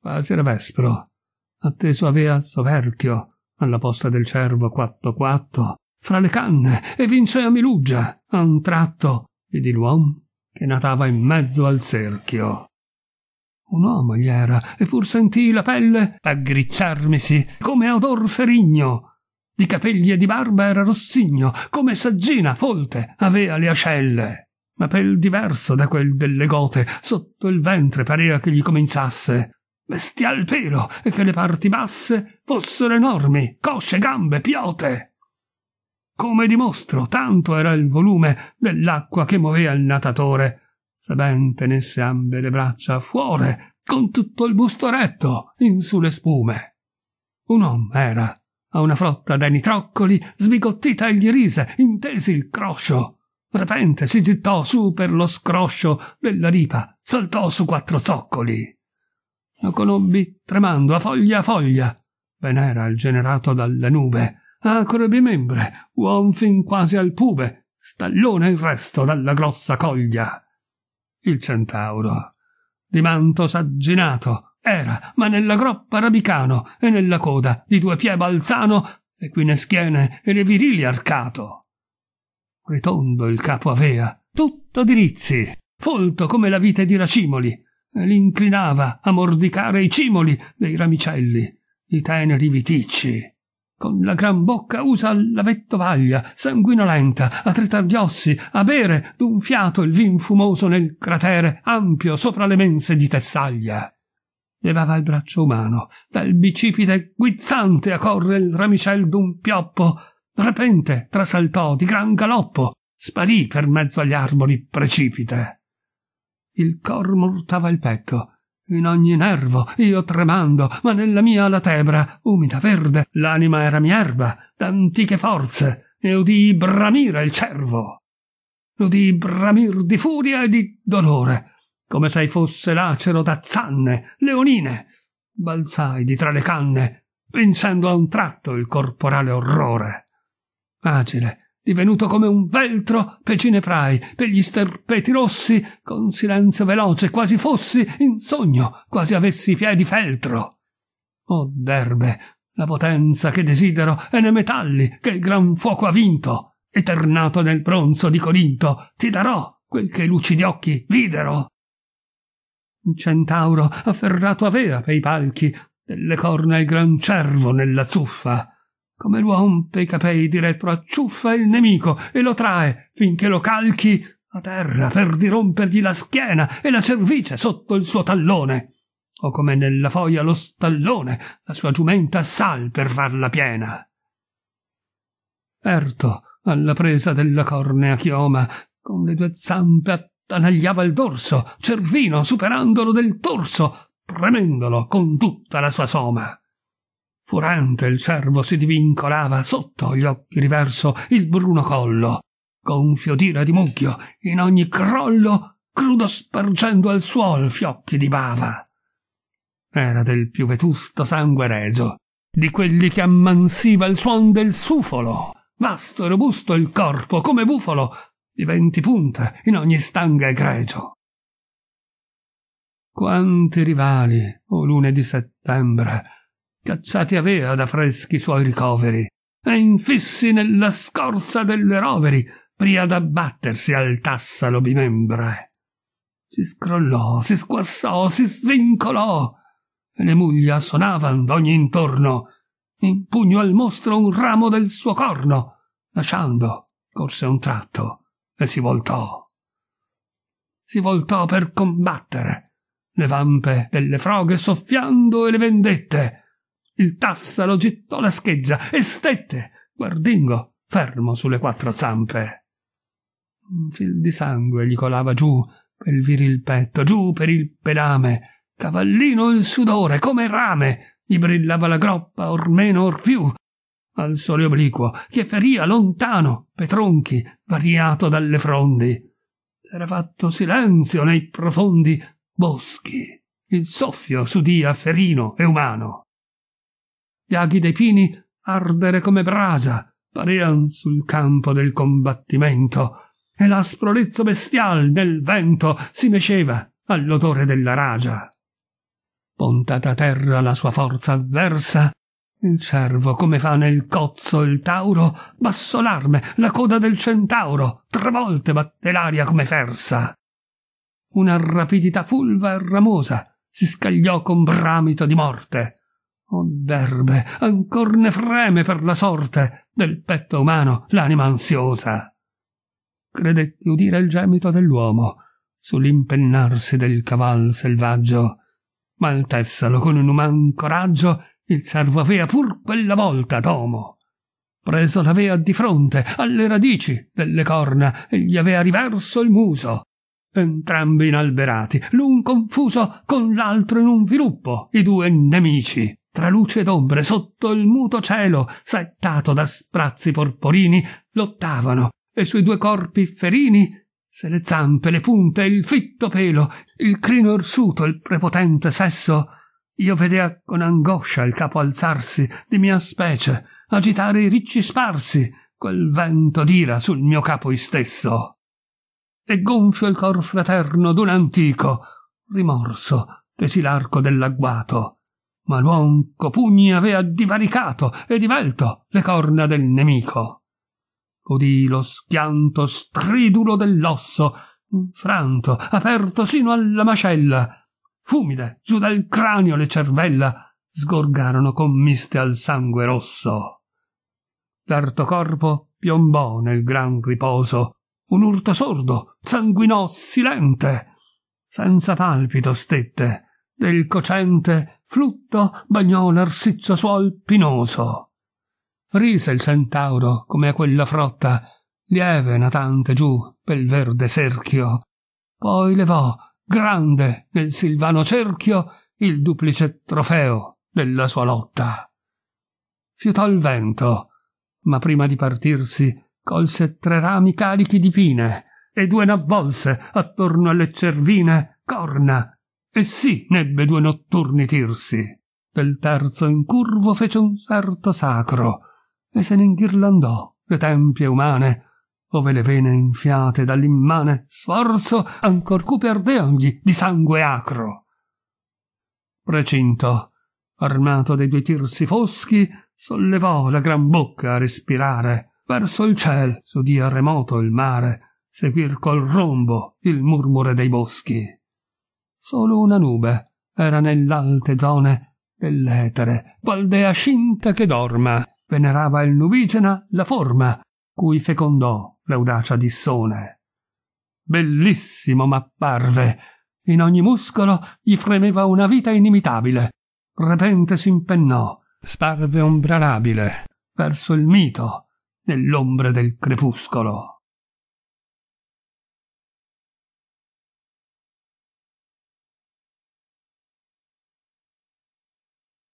Facile vespro. Atteso avea soverchio alla posta del cervo quatto quatto, fra le canne, e vincea Milugia. A un tratto vidi l'uom che natava in mezzo al cerchio. Un uomo gli era, e pur sentii la pelle aggricciarmisi come odor ferigno. Di capegli e di barba era rossigno, come saggina folte avea le ascelle. Ma pel diverso da quel delle gote, sotto il ventre parea che gli cominciasse Stia al pelo che le parti basse fossero enormi, cosce, gambe, piote. Come dimostro, tanto era il volume dell'acqua che muoveva il natatore, sebbene tenesse ambe le braccia fuori, con tutto il busto retto, in su le spume. Un uomo era, a una frotta dai nitroccoli, sbigottita e gli rise, intesi il croscio. Repente si gittò su per lo scroscio della ripa, saltò su quattro zoccoli. Lo conobbi tremando a foglia a foglia. Venera il generato dalle nube, acre di membre, uom fin quasi al pube, stallone il resto dalla grossa coglia. Il centauro, di manto sagginato, era, ma nella groppa rabicano e nella coda di due pie balzano, e qui ne schiene e le virili arcato. Ritondo il capo avea, tutto di dirizzi, folto come la vite di racimoli, e li a mordicare i cimoli dei ramicelli, i teneri viticci. Con la gran bocca usa la vettovaglia, sanguinolenta, a tritar gli ossi, a bere d'un fiato il vin fumoso nel cratere ampio sopra le mense di Tessaglia. Levava il braccio umano, dal bicipite guizzante a corre il ramicel d'un pioppo, repente trasaltò di gran galoppo, sparì per mezzo agli arbori precipite. Il cor murtava il petto. In ogni nervo, io tremando, ma nella mia latebra, umida verde, l'anima era mia erba, d'antiche forze, e udii bramire il cervo. Udii bramir di furia e di dolore, come se fosse lacero da zanne, leonine. Balzai di tra le canne, vincendo a un tratto il corporale orrore. Agile, divenuto come un veltro pecineprai, per gli sterpeti rossi, con silenzio veloce, quasi fossi in sogno, quasi avessi i piedi feltro. Oh d'erbe, la potenza che desidero, è nei metalli che il gran fuoco ha vinto, eternato nel bronzo di Corinto, ti darò quel che i lucidi occhi videro. Un centauro afferrato avea pei palchi, delle corna il gran cervo nella zuffa, come l'uomo pei capei retro, acciuffa il nemico e lo trae finché lo calchi a terra per dirompergli la schiena e la cervice sotto il suo tallone o come nella foia lo stallone la sua giumenta sal per farla piena erto alla presa della cornea chioma con le due zampe attanagliava il dorso cervino superandolo del torso premendolo con tutta la sua soma Furante il cervo si divincolava sotto gli occhi riverso il bruno collo, gonfio d'ira di mucchio, in ogni crollo, crudo spargendo al suol fiocchi di bava. Era del più vetusto sangue reso, di quelli che ammansiva il suon del sufolo, vasto e robusto il corpo come bufolo di venti punte in ogni stanga egregio. Quanti rivali, o lune di settembre, cazzate avea da freschi suoi ricoveri, e infissi nella scorza delle roveri, pria d'abbattersi al tassalo bimembre. Si scrollò, si squassò, si svincolò, e le muglia sonavan d'ogni intorno, in pugno al mostro un ramo del suo corno, lasciando, corse un tratto, e si voltò. Si voltò per combattere, le vampe delle froghe soffiando e le vendette, il tassalo gettò la scheggia e stette, guardingo, fermo sulle quattro zampe. Un fil di sangue gli colava giù per il viril petto, giù per il pelame. Cavallino il sudore, come rame, gli brillava la groppa, or meno or più. Al sole obliquo, che feria lontano, petronchi, variato dalle frondi. S'era fatto silenzio nei profondi boschi. Il soffio s'udia ferino e umano gli aghi dei pini ardere come brasa, parean sul campo del combattimento, e l'aspro lezzo bestial nel vento si meceva all'odore della ragia. Pontata a terra la sua forza avversa, il cervo, come fa nel cozzo il tauro, basso l'arme, la coda del centauro, tre volte batte l'aria come fersa. Una rapidità fulva e ramosa si scagliò con bramito di morte, Oh derbe, ancor ne freme per la sorte del petto umano l'anima ansiosa. Credetti udire il gemito dell'uomo sull'impennarsi del caval selvaggio, ma il tessalo con un uman coraggio il servo avea pur quella volta domo. Preso l'avea di fronte alle radici delle corna e gli avea riverso il muso, entrambi inalberati, l'un confuso con l'altro in un viruppo, i due nemici tra luce ed ombre, sotto il muto cielo, saettato da sprazzi porporini, lottavano, e sui due corpi ferini, se le zampe, le punte, il fitto pelo, il crino orsuto, il prepotente sesso, io vedea con angoscia il capo alzarsi di mia specie, agitare i ricci sparsi, quel vento d'ira sul mio capo istesso. E gonfio il cor fraterno d'un antico rimorso, tesi l'arco dell'agguato, ma l'uom co pugni avea divaricato e divelto le corna del nemico. Udì lo schianto stridulo dell'osso, infranto, aperto sino alla macella. Fumide, giù dal cranio le cervella sgorgarono commiste al sangue rosso. L'arto corpo piombò nel gran riposo. Un urto sordo, sanguinò silente, senza palpito stette del cocente flutto bagnò l'arsizzo suol pinoso. Rise il centauro come a quella frotta, lieve natante giù pel verde cerchio, poi levò grande nel silvano cerchio il duplice trofeo della sua lotta. Fiutò il vento, ma prima di partirsi colse tre rami carichi di pine e due n'avvolse attorno alle cervine corna e sì n'ebbe due notturni tirsi. Del terzo in curvo fece un sarto sacro e se ne inghirlandò le tempie umane, ove le vene infiate dall'immane sforzo ancor cupe ardeogli di sangue acro. Precinto, armato dei due tirsi foschi, sollevò la gran bocca a respirare. Verso il ciel s'udia remoto il mare, seguir col rombo il murmure dei boschi. Solo una nube era nell'alte zone dell'etere, qualdea scinta che dorma, venerava il nubigena la forma, cui fecondò l'audacia di Sone. Bellissimo m'apparve, in ogni muscolo gli fremeva una vita inimitabile, repente s'impennò, sparve ombra labile verso il mito, nell'ombra del crepuscolo.